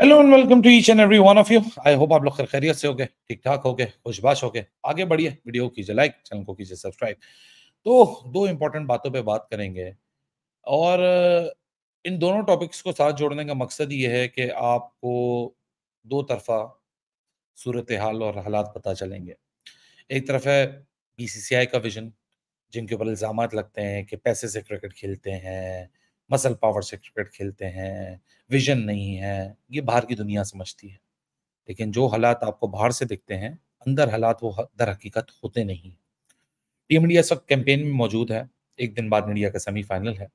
Hello and welcome to each and every one of you I hope आप लोग खैरियत से हो गए ठीक ठाक हो गए खुशबाश हो गए आगे बढ़िए वीडियो कीजिए लाइक चैनल को कीजिए सब्सक्राइब तो दो इम्पोर्टेंट बातों पे बात करेंगे और इन दोनों टॉपिक्स को साथ जोड़ने का मकसद ये है कि आपको दो तरफा सूरत हाल और हालात पता चलेंगे एक तरफ है बी का विजन जिनके ऊपर इल्ज़ाम लगते हैं कि पैसे से क्रिकेट खेलते हैं मसल पावर से क्रिकेट खेलते हैं विजन नहीं है ये बाहर की दुनिया समझती है लेकिन जो हालात आपको बाहर से दिखते हैं अंदर हालात वो दर हकीकत होते नहीं टीम इंडिया इस वक्त कैंपेन में मौजूद है एक दिन बाद इंडिया का सेमीफाइनल है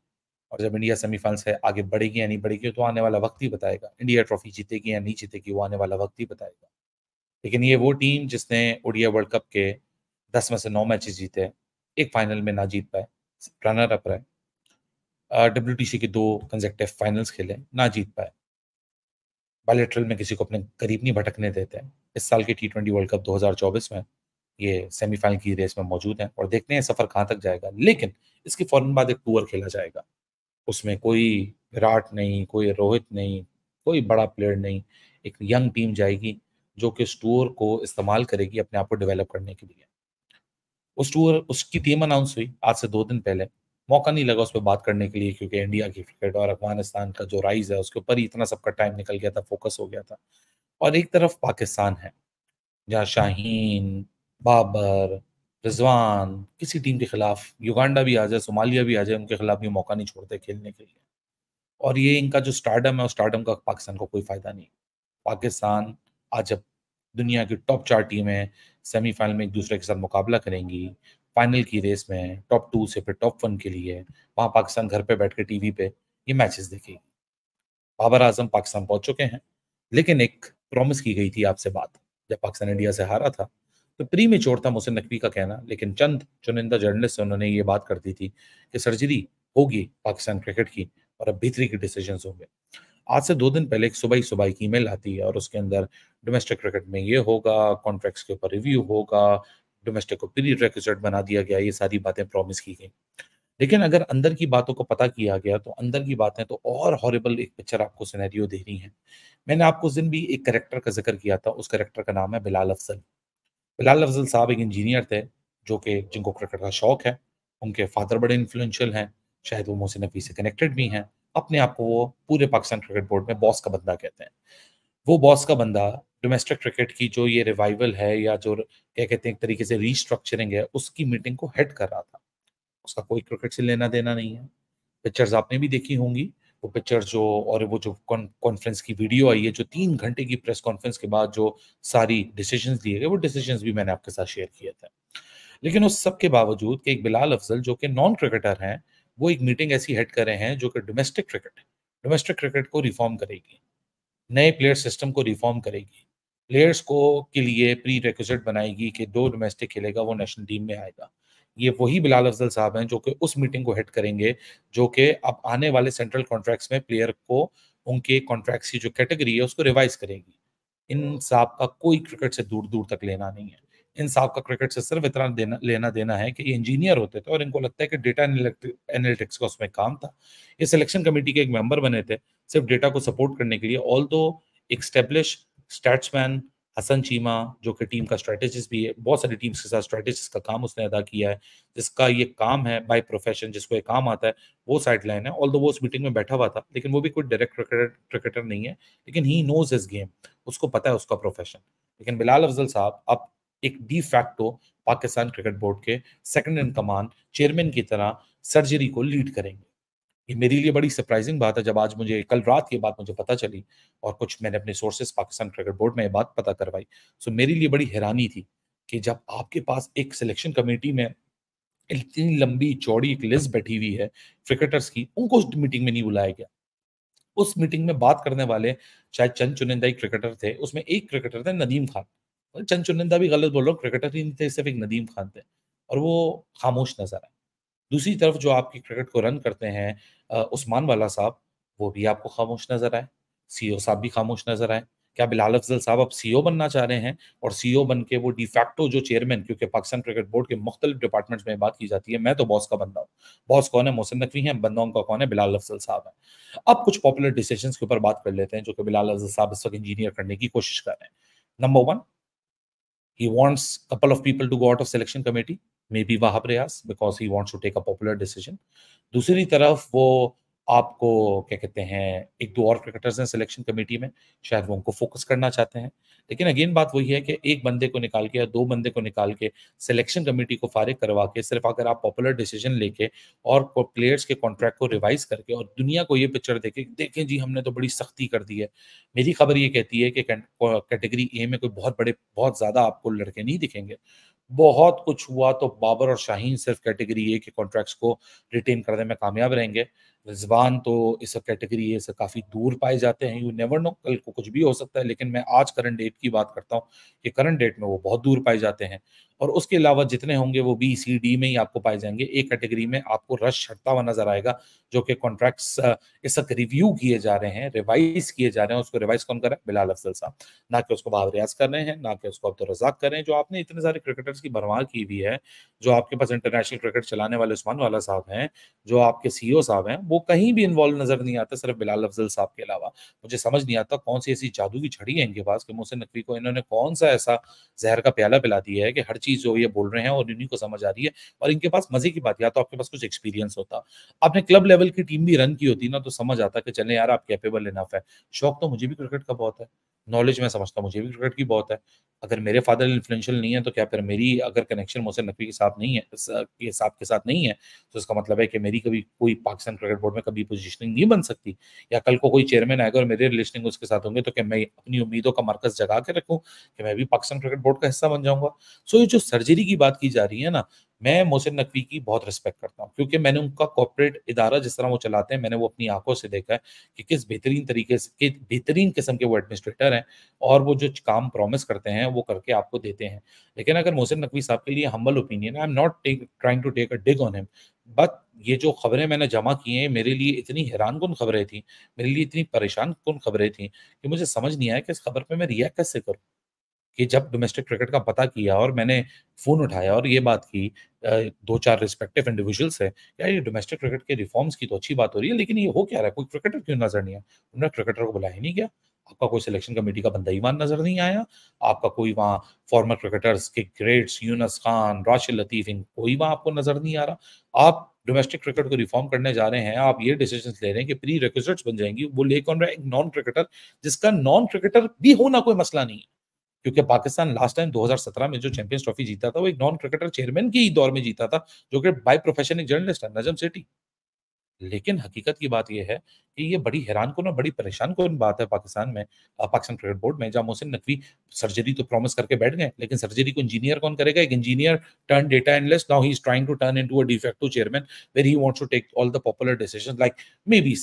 और जब इंडिया सेमीफाइनल से आगे बढ़ेगी या नहीं बढ़ेगी तो आने वाला वक्त ही बताएगा इंडिया ट्रॉफी जीतेगी या नहीं जीतेगी वो आने वाला वक्त ही बताएगा लेकिन ये वो टीम जिसने ओडिया वर्ल्ड कप के दस में से नौ मैच जीते एक फाइनल में ना जीत पाए रनर अप रहे डब्ल्यू के दो कंजेक्टिव फाइनल्स खेले ना जीत पाए बायोलेट्रल में किसी को अपने करीब नहीं भटकने देते हैं इस साल के टी ट्वेंटी वर्ल्ड कप 2024 में ये सेमीफाइनल की रेस में मौजूद हैं और देखते हैं सफर कहाँ तक जाएगा लेकिन इसके फौरन बाद एक टूर खेला जाएगा उसमें कोई विराट नहीं कोई रोहित नहीं कोई बड़ा प्लेयर नहीं एक यंग टीम जाएगी जो कि उस टूर को इस्तेमाल करेगी अपने आप को डेवलप करने के लिए उस टूर उसकी टीम अनाउंस हुई आज से दो दिन पहले मौका नहीं लगा उस पर बात करने के लिए क्योंकि इंडिया की क्रिकेट और अफगानिस्तान का जो राइज है उसके ऊपर ही इतना सबका टाइम निकल गया था फोकस हो गया था और एक तरफ पाकिस्तान है जहाँ शाहीन बाबर रिजवान किसी टीम के खिलाफ युगांडा भी आ जाए सोमालिया भी आ जाए उनके खिलाफ भी मौका नहीं छोड़ते खेलने के लिए और ये इनका जो स्टार्डम है उस स्टार्डम का पाकिस्तान को कोई फ़ायदा नहीं पाकिस्तान आज जब दुनिया की टॉप चार टीमें सेमीफाइनल में एक दूसरे के साथ मुकाबला करेंगी फाइनल की रेस में है टॉप टू से फिर टॉप वन के लिए है वहाँ पाकिस्तान घर पे बैठ के टीवी पे ये मैचेस देखेगी बाबर आजम पाकिस्तान पहुंच चुके हैं लेकिन एक प्रॉमिस की गई थी आपसे बात जब पाकिस्तान इंडिया से हारा था तो प्री में चोर था मुसिन नकवी का कहना लेकिन चंद चुनिंदा जर्नलिस्ट उन्होंने ये बात कर दी थी कि सर्जरी होगी पाकिस्तान क्रिकेट की और अब भीतरी के डिसीजन होंगे आज से दो दिन पहले एक सुबह ही सुबह की ईमेल आती है और उसके अंदर डोमेस्टिक क्रिकेट में ये होगा कॉन्ट्रैक्ट्स के ऊपर रिव्यू होगा डोमेस्टिक को प्री रिक्विजिट बना दिया गया ये सारी बातें प्रॉमिस की गई लेकिन अगर अंदर की बातों को पता किया गया तो अंदर की बातें तो और हॉरेबल एक पिक्चर आपको सिनेरियो दे रही हैं मैंने आपको उस दिन भी एक करेक्टर का जिक्र किया था उस करेक्टर का नाम है बिलाल अफजल बिलाल अफजल साहब एक इंजीनियर थे जो कि जिनको क्रिकेट का शौक है उनके फादर बड़े इन्फ्लुएंशियल हैं शायद वो मोहसिन नफी से कनेक्टेड भी हैं अपने आप को वो पूरे पाकिस्तान क्रिकेट बोर्ड में बॉस का बंदा कहते हैं वो बॉस का बंदा डोमेस्टिक क्रिकेट की जो ये रिवाइवल है या जो क्या कहते हैं एक तरीके से रीस्ट्रक्चरिंग है उसकी मीटिंग को हेड कर रहा था उसका कोई क्रिकेट से लेना देना नहीं है पिक्चर्स आपने भी देखी होंगी वो पिक्चर्स जो और वो जो कॉन्फ्रेंस की वीडियो आई है जो तीन घंटे की प्रेस कॉन्फ्रेंस के बाद जो सारी डिसीजन लिए गए वो डिसीजन भी मैंने आपके साथ शेयर किए थे लेकिन उस सब के बावजूद कि एक बिलाल अफजल जो कि नॉन क्रिकेटर हैं वो एक मीटिंग ऐसी हेड कर रहे हैं जो कि डोमेस्टिक क्रिकेट डोमेस्टिक क्रिकेट को रिफॉर्म करेगी नए प्लेयर सिस्टम को रिफॉर्म करेगी प्लेयर्स को के लिए प्री रिक्विजिट बनाएगी कि दो डोमेस्टिक खेलेगा वो नेशनल टीम में आएगा ये वही बिलाल अफजल साहब हैं जो कि उस मीटिंग को हेड करेंगे जो कि अब आने वाले सेंट्रल कॉन्ट्रैक्ट्स में प्लेयर को उनके कॉन्ट्रैक्ट्स की जो कैटेगरी है उसको रिवाइज करेगी इन साहब का कोई क्रिकेट से दूर दूर तक लेना नहीं है इन साहब का क्रिकेट से सिर्फ इतना देना लेना देना है कि ये इंजीनियर होते थे और इनको लगता है कि डेटा एनालिटिक्स का उसमें काम था ये सिलेक्शन कमेटी के एक मेंबर बने थे सिर्फ डेटा को सपोर्ट करने के लिए ऑल दो एक्स्टेब्लिश स्टैट्समैन हसन चीमा जो कि टीम का स्ट्रेटजिस्ट भी है बहुत सारी टीम्स के साथ स्ट्रेटजिस्ट का काम उसने अदा किया है जिसका ये काम है बाय प्रोफेशन जिसको ये काम आता है वो साइड लाइन है ऑल वो उस मीटिंग में बैठा हुआ था लेकिन वो भी कोई डायरेक्ट क्रिकेटर नहीं है लेकिन ही नोज हिज गेम उसको पता है उसका प्रोफेशन लेकिन बिलाल अफजल साहब अब एक de facto Pakistan cricket board के सेकंड इन कमान चेयरमैन की तरह सर्जरी को लीड करेंगे ये मेरे लिए बड़ी सरप्राइजिंग बात है जब आज मुझे कल रात ये बात मुझे पता चली और कुछ मैंने अपने सोर्सेस पाकिस्तान क्रिकेट बोर्ड में ये बात पता करवाई सो मेरे लिए बड़ी हैरानी थी कि जब आपके पास एक सिलेक्शन कमेटी में इतनी लंबी चौड़ी एक लिस्ट बैठी हुई है क्रिकेटर्स की उनको उस मीटिंग में नहीं बुलाया गया उस मीटिंग में बात करने वाले चाहे चंद चुनिंदा एक क्रिकेटर थे उसमें एक क्रिकेटर थे नदीम खान चंद चुनिंदा भी गलत बोल रहा हूँ क्रिकेटर ही नहीं थे सिर्फ एक नदीम खान थे और वो खामोश नजर आए दूसरी तरफ जो आपकी क्रिकेट को रन करते हैं उस्मान वाला साहब वो भी आपको खामोश नजर आए ओ साहब भी खामोश नजर आए क्या बिलाल अफजल साहब अब ओ बनना चाह रहे हैं और ओ बन के वो डिफैक्टो जो चेयरमैन क्योंकि पाकिस्तान क्रिकेट बोर्ड के मुख्तलिफ डिपार्टमेंट्स में बात की जाती है मैं तो बॉस का बंदा हूँ बॉस कौन है मोहसिन नकवी है बंदाओं का कौन है बिलाल अफजल साहब है अब कुछ पॉपुलर डिसीजन के ऊपर बात कर लेते हैं जो कि बिलाल अफजल साहब इस वक्त इंजीनियर करने की कोशिश कर रहे हैं number one he wants couple of people to go out of selection committee maybe Wahab प्रयास because he wants to take a popular decision दूसरी तरफ वो आपको क्या कहते हैं एक दो और क्रिकेटर्स हैं सिलेक्शन कमेटी में शायद वो उनको फोकस करना चाहते हैं लेकिन अगेन बात वही है कि एक बंदे को निकाल के या दो बंदे को निकाल के सिलेक्शन कमेटी को फारिग करवा के सिर्फ अगर आप पॉपुलर डिसीजन लेके और प्लेयर्स के कॉन्ट्रैक्ट को रिवाइज करके और दुनिया को ये पिक्चर देखे देखें जी हमने तो बड़ी सख्ती कर दी है मेरी खबर ये कहती है कि कैटेगरी ए में कोई बहुत बड़े बहुत ज़्यादा आपको लड़के नहीं दिखेंगे बहुत कुछ हुआ तो बाबर और शाहीन सिर्फ कैटेगरी ए के कॉन्ट्रैक्ट्स को रिटेन करने में कामयाब रहेंगे रिजवान तो इस कैटेगरी से काफ़ी दूर पाए जाते हैं यू नेवर नो कल को कुछ भी हो सकता है लेकिन मैं आज करंट डेट की बात करता हूँ कि करंट डेट में वो बहुत दूर पाए जाते हैं और उसके अलावा जितने होंगे वो बी सी डी में ही आपको पाए जाएंगे एक कैटेगरी में आपको रश हटता हुआ नजर आएगा जो कि कॉन्ट्रैक्ट्स इस वक्त रिव्यू किए जा रहे हैं रिवाइज किए जा रहे हैं उसको रिवाइज कौन कर रहा है बिलाल अफजल साहब ना कि उसको बाब रियाज कर रहे हैं ना कि उसको अब्दुल रजाक कर रहे हैं जो आपने इतने सारे क्रिकेटर्स की भरमार की हुई है जो आपके पास इंटरनेशनल क्रिकेट चलाने वाले उस्मान वाला साहब हैं जो आपके सी e साहब हैं वो कहीं भी इन्वॉल्व नजर नहीं आता सिर्फ बिलाल अफजल साहब के अलावा मुझे समझ नहीं आता कौन सी ऐसी जादू की छड़ी है इनके पास कि मोहसिन नकवी को इन्होंने कौन सा ऐसा जहर का प्याला पिला दिया है कि हर चीज जो ये बोल रहे हैं और इन्हीं को समझ आ रही है और इनके पास मजे की बात या तो आपके पास कुछ एक्सपीरियंस होता आपने क्लब लेवल की टीम भी रन की होती ना तो समझ आता कि चले यार आप कैपेबल इनफ है शौक तो मुझे भी क्रिकेट का बहुत है नॉलेज मैं समझता हूँ मुझे भी क्रिकेट की बहुत है अगर मेरे फादर इन्फ्लुएंशियल नहीं है तो क्या फिर मेरी अगर कनेक्शन मोहसिन नकवी के साथ नहीं है के साथ के साथ नहीं है तो इसका मतलब है कि मेरी कभी कोई पाकिस्तान क्रिकेट बोर्ड में कभी पोजीशनिंग नहीं बन सकती या कल को कोई चेयरमैन आएगा और मेरे रिलेशनिंग उसके साथ होंगे तो क्या मैं अपनी उम्मीदों का मरकज जगा के रखूँ कि मैं भी पाकिस्तान क्रिकेट बोर्ड का हिस्सा बन जाऊँगा सो ये जो सर्जरी की बात की जा रही है ना मैं मोहसिन नकवी की बहुत रिस्पेक्ट करता हूँ क्योंकि मैंने उनका कॉपरेट इदारा जिस तरह वो चलाते हैं मैंने वो अपनी आंखों से देखा है कि किस बेहतरीन तरीके से बेहतरीन किस्म के वो एडमिनिस्ट्रेटर हैं और वो जो काम प्रॉमिस करते हैं वो करके आपको देते हैं लेकिन अगर मोहसिन नकवी साहब के लिए humble opinion I am not trying to take a dig on him but ये जो खबरें मैंने जमा की हैं मेरे लिए इतनी हैरान कन खबरें थी मेरे लिए इतनी परेशान कन खबरें थी कि मुझे समझ नहीं आया कि इस खबर पर मैं रिएक्ट कैसे करूँ कि जब डोमेस्टिक क्रिकेट का पता किया और मैंने फ़ोन उठाया और ये बात की दो चार रिस्पेक्टिव इंडिविजुअल्स है यार ये डोमेस्टिक क्रिकेट के रिफॉर्म्स की तो अच्छी बात हो रही है लेकिन ये हो क्या रहा है कोई क्रिकेटर क्यों नजर नहीं आया उन्होंने क्रिकेटर को बुलाया नहीं किया आपका कोई सिलेक्शन कमेटी का बंदा ईमान नजर नहीं आया आपका कोई वहाँ फॉर्मर क्रिकेटर्स के ग्रेट्स यूनस खान राशिद लतीफ इन कोई वहाँ आपको नजर नहीं आ रहा आप डोमेस्टिक क्रिकेट को रिफॉर्म करने जा रहे हैं आप ये डिसीजन ले रहे हैं कि प्री रिक्वेस्ट बन जाएंगी वो ले कौन रहा है एक नॉन क्रिकेटर जिसका नॉन क्रिकेटर भी होना कोई मसला नहीं है क्योंकि पाकिस्तान लास्ट टाइम 2017 में जो चैंपियंस ट्रॉफी जीता था वो एक नॉन क्रिकेटर चेयरमैन के ही दौर में जीता था जो कि बाय प्रोफेशन एक जर्नलिस्ट है नजम सेठी लेकिन हकीकत की बात यह है कि ये बड़ी हैरान कौन और बड़ी परेशान कौन बात है पाकिस्तान में पाकिस्तान क्रिकेट बोर्ड में जहाँ मोहसिन नकवी सर्जरी तो प्रॉमिस करके बैठ गए लेकिन सर्जरी को इंजीनियर कौन करेगा एक engineer turn data analyst now he is trying to turn into a defective chairman where he wants to take all the popular decision like maybe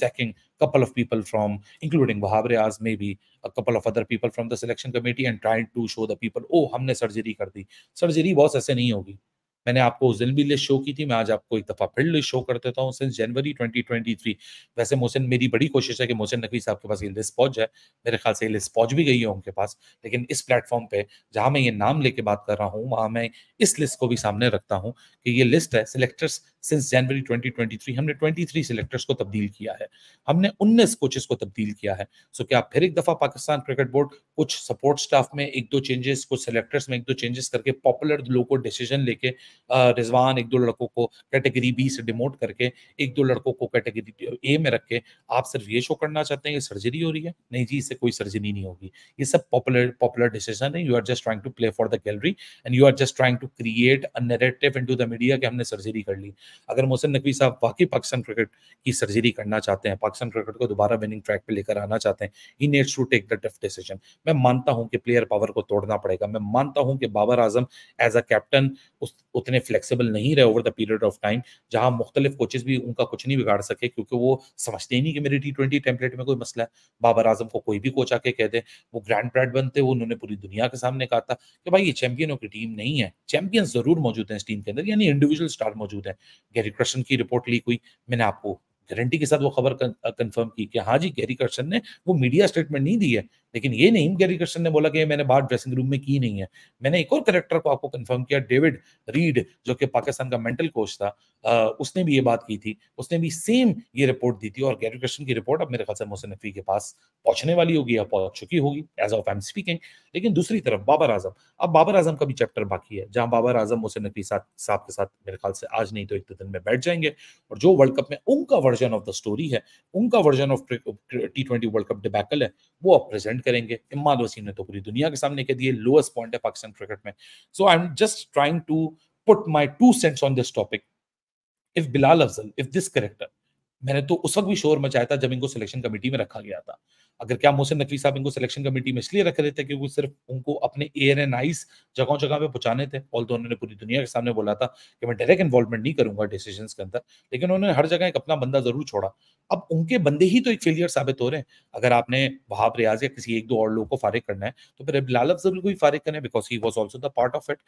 couple of people from including including Wahab may maybe a couple of other people from the selection committee and trying to show the people oh हमने सर्जरी कर दी surgery boss ऐसे नहीं होगी मैंने आपको उस दिन भी लिस्ट शो की थी मैं आज आपको एक दफ़ा फिर लिस्ट शो कर देता हूँ सिंस जनवरी 2023 वैसे मोहसिन मेरी बड़ी कोशिश है कि मोहसिन नकवी साहब के पास ये लिस्ट पहुंच जाए मेरे ख्याल से ये लिस्ट पहुंच भी गई है उनके पास लेकिन इस प्लेटफॉर्म पे जहाँ मैं ये नाम लेके बात कर रहा हूँ वहां मैं इस लिस्ट को भी सामने रखता हूँ कि ये लिस्ट है सिलेक्टर्स सिंस जनवरी ट्वेंटी हमने ट्वेंटी सिलेक्टर्स को तब्दील किया है हमने उन्नीस कोचेस को तब्दील किया है सो क्या फिर एक दफ़ा पाकिस्तान क्रिकेट बोर्ड कुछ सपोर्ट स्टाफ में एक दो चेंजेस कुछ सेलेक्टर्स में एक दो चेंजेस करके पॉपुलर लोग को डिसीजन लेके रिजवान एक दो लड़कों को कैटेगरी बी से डिमोट करके एक दो लड़कों को कैटेगरी ए में रख के आप सिर्फ ये शो करना चाहते हैं कि सर्जरी हो रही है नहीं जी इससे कोई सर्जरी नहीं होगी ये सब पॉपुलर पॉपुलर डिसीजन है you are just trying to play for the gallery and you are just trying to create a narrative into the media कि हमने सर्जरी कर ली अगर मोहसिन नकवी साहब वाकई पाकिस्तान क्रिकेट की सर्जरी करना चाहते हैं पाकिस्तान क्रिकेट को दोबारा विनिंग ट्रैक पर लेकर आना चाहते हैं he needs to take the tough decision मैं मानता हूँ कि प्लेयर पावर को तोड़ना पड़ेगा मैं मानता हूँ कि Babar Azam as a captain उस उतने फ्लेक्सिबल नहीं रहे over the period of time जहां मुख्तलिफ कोचेज भी उनका कुछ नहीं बिगाड़ सके क्योंकि वो समझते ही नहीं कि मेरे टी ट्वेंटी टेम्पलेट में कोई मसला है बाबर आजम को कोई भी कोच आके कह दे वो ग्रैंड ब्रैड बनते वो उन्होंने पूरी दुनिया के सामने कहा था कि भाई ये चैंपियनों की टीम नहीं है चैंपियन जरूर मौजूद है इस टीम के अंदर यानी इंडिविजुअल स्टार मौजूद है गैरी क्रशन की रिपोर्ट लीक हुई मैंने आपको गारंटी के साथ वो खबर कंफर्म की कि हाँ जी गैरी कर्शन ने वो मीडिया स्टेटमेंट नहीं दी है लेकिन ये नहीं गैरी कृष्ण ने बोला कि मैंने बात ड्रेसिंग रूम में की नहीं है मैंने एक और करेक्टर को आपको कंफर्म किया डेविड रीड जो कि पाकिस्तान का मेंटल कोच था आ, उसने भी ये बात की थी उसने भी सेम ये रिपोर्ट दी थी और गैरी कृष्ण की रिपोर्ट अब मेरे ख्याल से मोहसिन नफी के पास पहुंचने वाली होगी या पहुंच चुकी होगी एज ऑफ एम स्पीकिंग लेकिन दूसरी तरफ बाबर आजम अब बाबर आजम का भी चैप्टर बाकी है जहां बाबर आजम मोहसिन नकवी साहब के साथ मेरे ख्याल से आज नहीं तो एक दो दिन में बैठ जाएंगे और जो वर्ल्ड कप में उनका वर्जन ऑफ द स्टोरी है उनका version of T twenty world cup debacle है वो अब प्रेजेंट प्रेजेंट करेंगे इमाद वसीम ने तो पूरी दुनिया के सामने कह दिए लोएस्ट पॉइंट है पाकिस्तान क्रिकेट में so I am just trying to put my two cents on this topic if Bilal Afzal if this character मैंने तो उस वक्त भी शोर मचाया था जब इनको सिलेक्शन कमेटी में रखा गया था अगर क्या मोहसिन नकवी साहब इनको सिलेक्शन कमेटी में इसलिए रख रहे थे क्योंकि सिर्फ उनको अपने एयर एंड आइस जगह जगह पे पहुंचाने थे ऑल तो उन्होंने पूरी दुनिया के सामने बोला था कि मैं डायरेक्ट इन्वॉल्वमेंट नहीं करूंगा डिसीजन के अंदर लेकिन उन्होंने हर जगह एक अपना बंदा जरूर छोड़ा अब उनके बंदे ही तो एक फेलियर साबित हो रहे हैं अगर आपने वहाब रियाज या किसी एक दो और लोगों को फारिग करना है तो फिर लाल अफजल को ही फारिग करें because he was also the part of it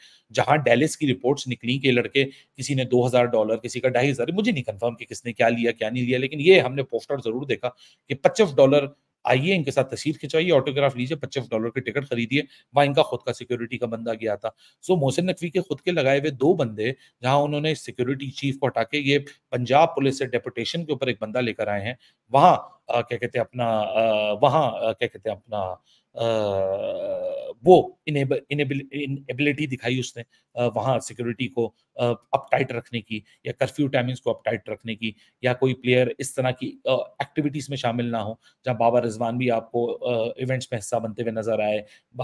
जहां डेलिस की रिपोर्ट्स निकली के लड़के किसी ने दो हजार डॉलर किसी का ढाई हजार मुझे नहीं कन्फर्म कि किसने क्या लिया क्या नहीं लिया लेकिन ये हमने पोस्टर जरूर देखा कि पच्चीस डॉलर आइए इनके साथ तस्वीर खिंचाइए ऑटोग्राफ लीजिए पच्चीस डॉलर की टिकट खरीदिए वहाँ इनका खुद का सिक्योरिटी का बंदा गया था सो मोहसिन नकवी के खुद के लगाए हुए दो बंदे जहाँ उन्होंने सिक्योरिटी चीफ को हटा के ये पंजाब पुलिस से डेपुटेशन के ऊपर एक बंदा लेकर आए हैं वहाँ क्या कहते हैं अपना वहाँ क्या कहते हैं अपना वो इनेबिलिटी दिखाई उसने वहाँ सिक्योरिटी को अप टाइट रखने की या कर्फ्यू टाइमिंग्स को अप टाइट रखने की या कोई प्लेयर इस तरह की एक्टिविटीज़ में शामिल ना हो जहाँ बाबा रिजवान भी आपको इवेंट्स में हिस्सा बनते हुए नजर आए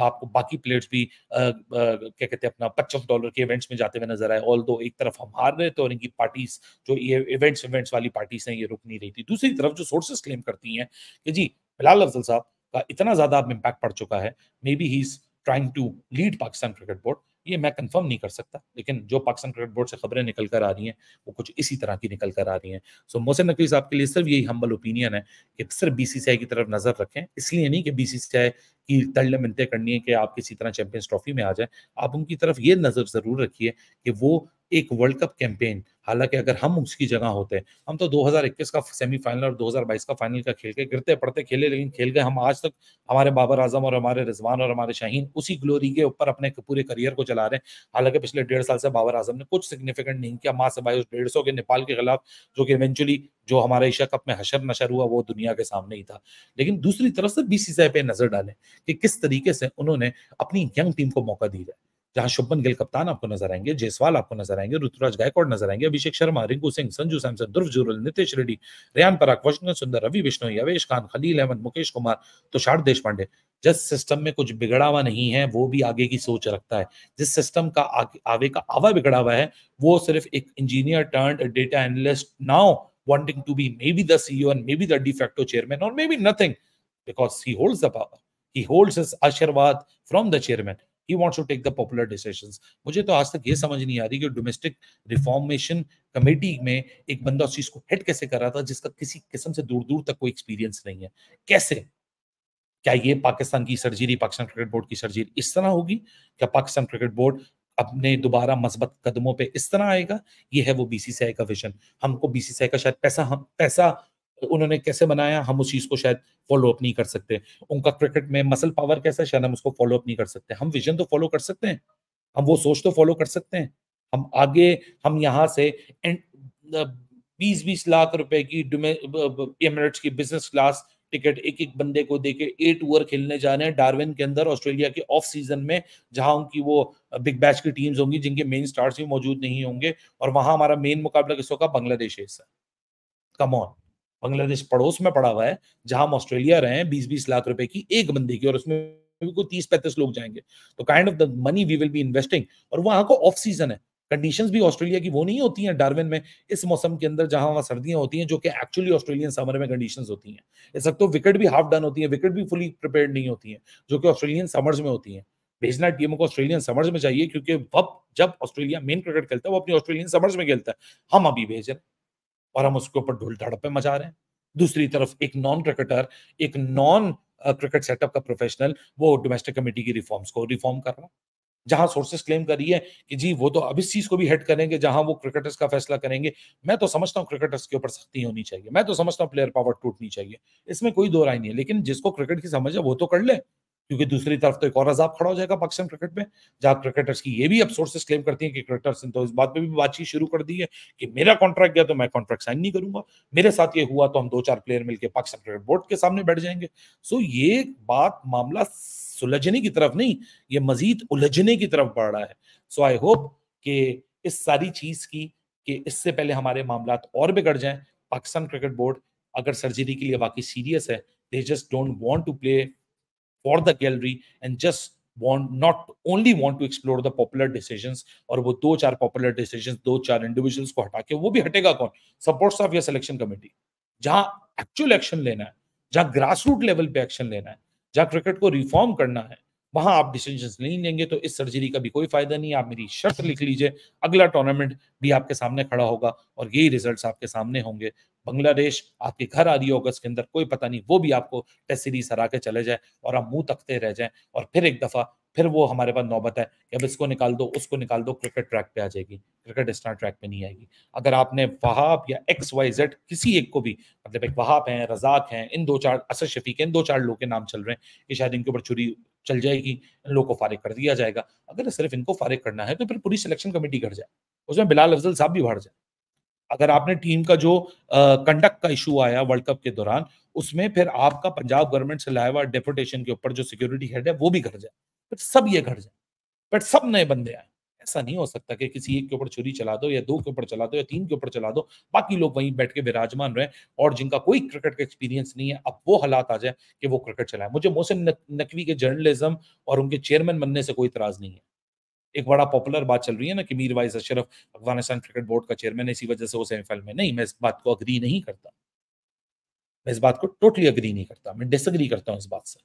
आपको बाकी प्लेयर्स भी क्या कहते हैं अपना पच्चीस डॉलर के इवेंट्स में जाते हुए नजर आए ऑल दो एक तरफ हम हार रहे थे और इनकी पार्टीज जो ये इवेंट्स इवेंट्स वाली पार्टीज हैं ये रुक नहीं रही थी दूसरी तरफ जो सोर्सेस क्लेम कर करती हैं कि जी बिलाल अफजल साहब का इतना ज़्यादा अब इम्पैक्ट पड़ चुका है maybe he is trying to lead Pakistan cricket board ये मैं कंफर्म नहीं कर सकता लेकिन जो पाकिस्तान क्रिकेट बोर्ड से खबरें निकल कर आ रही हैं वो कुछ इसी तरह की निकल कर आ रही हैं सो मोहसिन नकवी साहब के लिए सिर्फ यही हम्बल ओपिनियन है कि सिर्फ बीसीसीआई की तरफ नज़र रखें इसलिए नहीं कि बी बीसीसीआई की तल्ले मिनते करनी है कि आप किसी तरह चैंपियंस ट्रॉफी में आ जाए आप उनकी तरफ ये नज़र ज़रूर रखिए कि वो एक वर्ल्ड कप कैंपेन हालांकि अगर हम उसकी जगह होते हम तो 2021 का सेमीफाइनल और 2022 का फाइनल का खेल के गिरते पड़ते खेले लेकिन खेल गए हम आज तक हमारे बाबर आजम और हमारे रिजवान और हमारे शाहीन उसी ग्लोरी के ऊपर अपने पूरे करियर को चला रहे हैं हालांकि पिछले डेढ़ साल से बाबर आजम ने कुछ सिग्निफिकेंट नहीं किया माँ से भाई उस डेढ़ सौ के नेपाल के खिलाफ जो कि इवेंचुअली जो हमारे एशिया कप में हशर नशर हुआ वो दुनिया के सामने ही था लेकिन दूसरी तरफ से बीसीसीआई पे नजर डालें कि किस तरीके से उन्होंने अपनी यंग टीम को मौका दिया जहां शुभमन गिल कप्तान आपको नजर आएंगे जयसवाल आपको नजर आएंगे ऋतुराज गायकवाड़ नजर आएंगे अभिषेक शर्मा रिंकू सिंह संजू सैमसन ध्रुव जुरल नितेश रेड्डी रेयान पराग वॉशिंगटन सुंदर रवि विष्णु यवेश खान खलील अहमद मुकेश कुमार तुषार देश पांडे जिस सिस्टम में कुछ बिगड़ा हुआ नहीं है वो भी आगे की सोच रखता है जिस सिस्टम का आवे का आवा बिगड़ा हुआ है वो सिर्फ एक engineer turn data analyst now wanting to be maybe the CEO and maybe the de chairman और maybe nothing because he holds the power he holds his ashirwad from the chairman. He wants to take the popular decision मुझे तो आज तक ये समझ नहीं आ रही कि डोमेस्टिक रिफॉर्मेशन कमेटी में एक बंदा उस चीज को हेड कैसे कर रहा था जिसका किसी किस्म से दूर दूर तक कोई एक्सपीरियंस नहीं है कैसे क्या ये पाकिस्तान की सर्जरी पाकिस्तान क्रिकेट बोर्ड की सर्जरी इस तरह होगी क्या पाकिस्तान क्रिकेट बोर्ड अपने दोबारा मजबत कदमों पे इस तरह आएगा ये है वो बीसीसीआई का विजन हमको बीसीसीआई का शायद पैसा हम पैसा उन्होंने कैसे बनाया हम उस चीज़ को शायद फॉलो अप नहीं कर सकते उनका क्रिकेट में मसल पावर कैसा है शायद हम उसको फॉलो अप नहीं कर सकते हम विजन तो फॉलो कर सकते हैं हम वो सोच तो फॉलो कर सकते हैं हम आगे हम यहाँ से uh, बीस बीस लाख रुपए की एमरेट्स की बिजनेस क्लास टिकट एक एक बंदे को देके ए टूर खेलने जा रहे हैं डार्विन के अंदर ऑस्ट्रेलिया के ऑफ सीजन में जहां उनकी वो बिग बैच की टीम्स होंगी जिनके मेन स्टार्स भी मौजूद नहीं होंगे और वहां हमारा मेन मुकाबला किस होगा बांग्लादेश है कम ऑन बांग्लादेश पड़ोस में पड़ा हुआ है जहां हम ऑस्ट्रेलिया रहे हैं बीस बीस लाख रुपए की एक बंदे की और उसमें कोई तीस पैंतीस लोग जाएंगे तो kind of the money we will be investing और वहां को ऑफ सीजन है कंडीशंस भी ऑस्ट्रेलिया की वो नहीं होती हैं डार्विन में इस मौसम के अंदर जहां वहां सर्दियां होती हैं जो कि एक्चुअली ऑस्ट्रेलियन समर में कंडीशंस होती हैं इस सब तो विकेट भी हाफ डन होती है विकेट भी फुली प्रिपेयर्ड नहीं होती है जो कि ऑस्ट्रेलियन समर्स में होती हैं भेजना टीमों को ऑस्ट्रेलियन समर्स में चाहिए क्योंकि वब जब ऑस्ट्रेलिया मेन क्रिकेट खेलता है वो अपनी ऑस्ट्रेलियन समर्स में खेलता है हम अभी भेज रहे हैं और हम उसके ऊपर ढोल धड़प्पे मचा रहे हैं दूसरी तरफ एक नॉन क्रिकेटर एक नॉन क्रिकेट सेटअप का प्रोफेशनल वो डोमेस्टिक कमेटी की रिफॉर्म्स को रिफॉर्म कर रहा है जहां सोर्सेस क्लेम कर रही है कि जी वो तो अब इस चीज को भी हेड करेंगे जहां वो क्रिकेटर्स का फैसला करेंगे मैं तो समझता हूँ क्रिकेटर्स के ऊपर सख्ती होनी चाहिए मैं तो समझता हूँ प्लेयर पावर टूटनी चाहिए इसमें कोई दो राय नहीं है लेकिन जिसको क्रिकेट की समझ है वो तो कर ले क्योंकि दूसरी तरफ तो एक और अजाब खड़ा हो जाएगा पाकिस्तान क्रिकेट में जहां क्रिकेटर्स की ये भी अब सोर्सेस क्लेम करती हैं कि क्रिकेटर्स ने तो इस बात पे भी बातचीत शुरू कर दी है कि मेरा कॉन्ट्रैक्ट गया तो मैं कॉन्ट्रैक्ट साइन नहीं करूंगा मेरे साथ ये हुआ तो हम दो चार प्लेयर मिलकर पाकिस्तान क्रिकेट बोर्ड के सामने बैठ जाएंगे सो ये बात मामला सुलझने की तरफ नहीं ये मजीद उलझने की तरफ बढ़ रहा है सो आई होप कि इस सारी चीज की कि इससे पहले हमारे मामला और बिगड़ जाए पाकिस्तान क्रिकेट बोर्ड अगर सर्जरी के लिए बाकी सीरियस है they just don't want to play for the gallery and just want not only want to explore the popular decisions और वो दो चार popular decisions दो चार individuals को हटा के वो भी हटेगा कौन supports of your selection committee जहां actual action लेना है जहां grassroots level पे action लेना है जहां क्रिकेट को रिफॉर्म करना है वहां आप डिसीजन नहीं लेंगे तो इस सर्जरी का भी कोई फायदा नहीं आप मेरी शर्त लिख लीजिए अगला टूर्नामेंट भी आपके सामने खड़ा होगा और यही रिजल्ट्स आपके सामने होंगे बांग्लादेश आपके घर आ रही है अगस्त के अंदर कोई पता नहीं वो भी आपको टेस्ट सीरीज हरा के चले जाए और आप मुंह तकते रह जाए और फिर एक दफा फिर वो हमारे पास नौबत है कि अब इसको निकाल दो उसको निकाल दो क्रिकेट ट्रैक पे आ जाएगी क्रिकेट स्टार ट्रैक पे नहीं आएगी अगर आपने वहाब या एक्स वाई जेड किसी एक को भी मतलब एक वहाब हैं रजाक हैं इन दो चार असद शफीक इन दो चार लोग के नाम चल रहे हैं कि शायद इनके ऊपर चुरी चल जाएगी इन लोग को फारिग कर दिया जाएगा अगर सिर्फ इनको फारिग करना है तो फिर पूरी सिलेक्शन कमेटी घट जाए उसमें बिलाल अफजल साहब भी भर जाए अगर आपने टीम का जो कंडक्ट का इशू आया वर्ल्ड कप के दौरान उसमें फिर आपका पंजाब गवर्नमेंट से लाया हुआ डेपुटेशन के ऊपर जो सिक्योरिटी हेड है वो भी घट जाए फिर सब ये घट जाए फिर सब नए बंदे आए ऐसा नहीं हो सकता कि किसी एक के ऊपर छुरी चला दो या दो के ऊपर चला दो या तीन के ऊपर चला दो बाकी लोग वहीं बैठ के विराजमान रहे और जिनका कोई क्रिकेट का एक्सपीरियंस नहीं है अब वो हालात आ जाए कि वो क्रिकेट चलाए मुझे मोहसिन नकवी के जर्नलिज्म और उनके चेयरमैन बनने से कोई इतराज नहीं है एक बड़ा पॉपुलर बात चल रही है ना कि Mirwais Ashraf Afghanistan cricket board का चेयरमैन है इसी वजह से वो सेमीफाइनल में नहीं मैं इस बात को अग्री नहीं करता मैं इस बात को टोटली अग्री नहीं करता मैं डिसअग्री करता हूँ इस बात से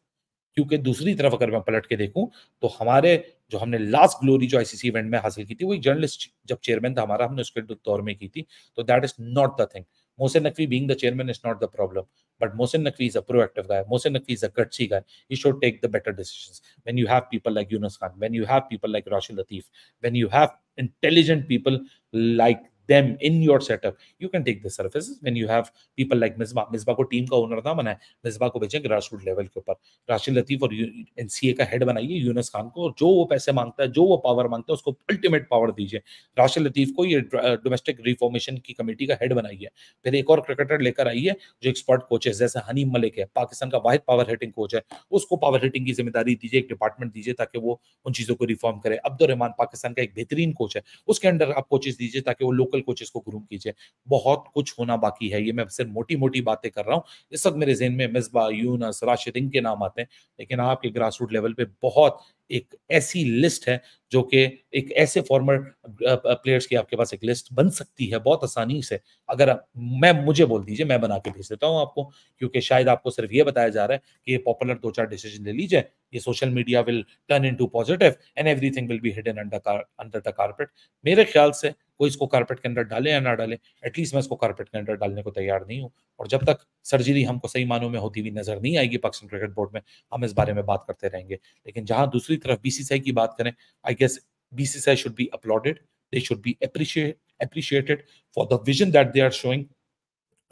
क्योंकि दूसरी तरफ अगर मैं पलट के देखूं तो हमारे जो हमने लास्ट ग्लोरी जो आईसीसी इवेंट में हासिल की थी वो एक जर्नलिस्ट जब चेयरमैन था हमारा हमने उसके दौर में की थी तो that is not the thing Mohsin Naqvi being the chairman is not the problem But Mohsin Naqvi is a proactive guy. Mohsin Naqvi is a gutsy guy. He should take the better decisions. When you have people like Yunus Khan, when you have people like Rashid Latif, when you have intelligent people like them in your setup, you can take the services when you have people like Misbah Misbah को team का owner ना बनाए मिसबा को बेचें grass root level के ऊपर राशिद लतीफ और N का हेड बनाइए यूनस खान को और जो वो पैसे मांगता है जो वो पावर मांगता है उसको अल्टीमेट पावर दीजिए राशिद लतीफ को ये डोमेस्टिक uh, रिफॉर्मेशन की कमेटी का हेड बनाइए फिर एक और क्रिकेटर लेकर आइए जो एक्सपर्ट कोच है जैसे हनीम मलिक है पाकिस्तान का वाहिद पावर हिटिंग कोच है उसको पावर हिटिंग की जिम्मेदारी दीजिए एक डिपार्टमेंट दीजिए ताकि वो उन चीज़ों को रिफॉर्म करे अब्दुलरहमान पाकिस्तान का एक बेहतरीन कोच है उसके अंडर आप कोचेज दीजिए ताकि वो लोकल लोकल कोचेस को ग्रूम कीजिए बहुत कुछ होना बाकी है ये मैं सिर्फ मोटी मोटी बातें कर रहा हूँ इस वक्त मेरे जहन में मिसबा यूनस राशिद इनके नाम आते हैं लेकिन आपके ग्रास रूट लेवल पे बहुत एक ऐसी लिस्ट है जो कि एक ऐसे फॉर्मर प्लेयर्स की आपके पास एक लिस्ट बन सकती है बहुत आसानी से अगर मैं मुझे बोल दीजिए मैं बना के भेज देता हूँ आपको क्योंकि शायद आपको सिर्फ ये बताया जा रहा है कि ये पॉपुलर दो चार डिसीजन ले लीजिए ये social media will turn into positive and everything will be hidden under under the carpet मेरे ख्याल से वो इसको कारपेट के अंदर डाले या ना डाले एटलीस्ट मैं इसको कारपेट के अंदर डालने को तैयार नहीं हूँ और जब तक सर्जरी हमको सही मानों में होती हुई नजर नहीं आएगी पाकिस्तान क्रिकेट बोर्ड में हम इस बारे में बात करते रहेंगे लेकिन जहां दूसरी तरफ बीसीसीआई की बात करें I guess BCCI should be applauded they should be appreciate appreciated for the vision that they are showing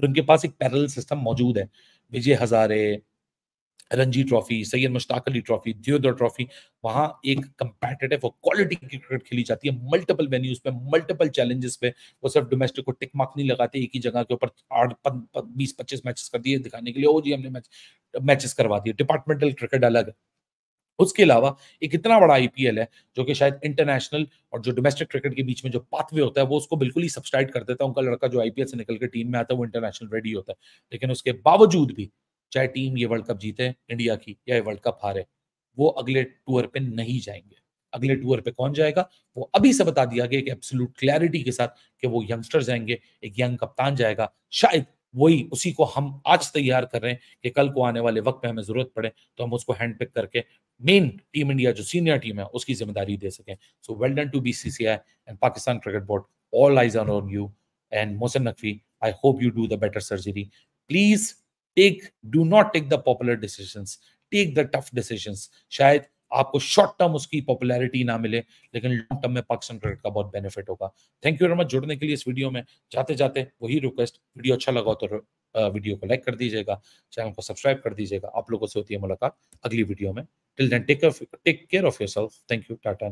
उनके पास एक पैरल सिस्टम मौजूद है Vijay Hazare Ranji trophy Syed Mushtaq Ali trophy Deodhar trophy वहाँ एक कंपेटेटिव और क्वालिटी क्रिकेट खेली जाती है मल्टीपल वेन्यूज पे मल्टीपल चैलेंजेस पे वो सिर्फ डोमेस्टिक को टिक मार्क नहीं लगाते एक ही जगह के ऊपर आठ बीस पच्चीस मैचेस कर दिए दिखाने के लिए ओ जी हमने मैच मैचेस करवा दिए डिपार्टमेंटल क्रिकेट अलग उसके अलावा एक इतना बड़ा आईपीएल है जो कि शायद इंटरनेशनल और जो डोमेस्टिक क्रिकेट के बीच में जो पाथवे होता है वो उसको बिल्कुल ही सब्सक्राइड कर देता है उनका लड़का जो आईपीएल से निकल के टीम में आता है वो इंटरनेशनल रेडी होता है लेकिन उसके बावजूद भी चाहे टीम ये वर्ल्ड कप जीते इंडिया की या वर्ल्ड कप हारे वो अगले टूर पे नहीं जाएंगे अगले टूर पे कौन जाएगा वो अभी से बता दिया गया कि एब्सोल्यूट क्लैरिटी के साथ कि वो यंगस्टर जाएंगे एक यंग कप्तान जाएगा शायद वही उसी को हम आज तैयार कर रहे हैं कि कल को आने वाले वक्त में हमें जरूरत पड़े तो हम उसको हैंड पिक करके मेन टीम इंडिया जो सीनियर टीम है उसकी जिम्मेदारी दे सकें so well done to B C C I and Pakistan cricket board all eyes on you and Mohsin Naqvi I hope you do the better surgery please take do not take the popular decision take the tough decision शायद आपको short term उसकी popularity ना मिले लेकिन long term में Pakistan cricket का बहुत benefit होगा थैंक यू वेरी मच जुड़ने के लिए इस वीडियो में जाते जाते वही रिक्वेस्ट वीडियो अच्छा लगा तो वीडियो को लाइक कर दीजिएगा चैनल को सब्सक्राइब कर दीजिएगा आप लोगों से होती है मुलाकात अगली वीडियो में till then take take care of yourself thank you Tata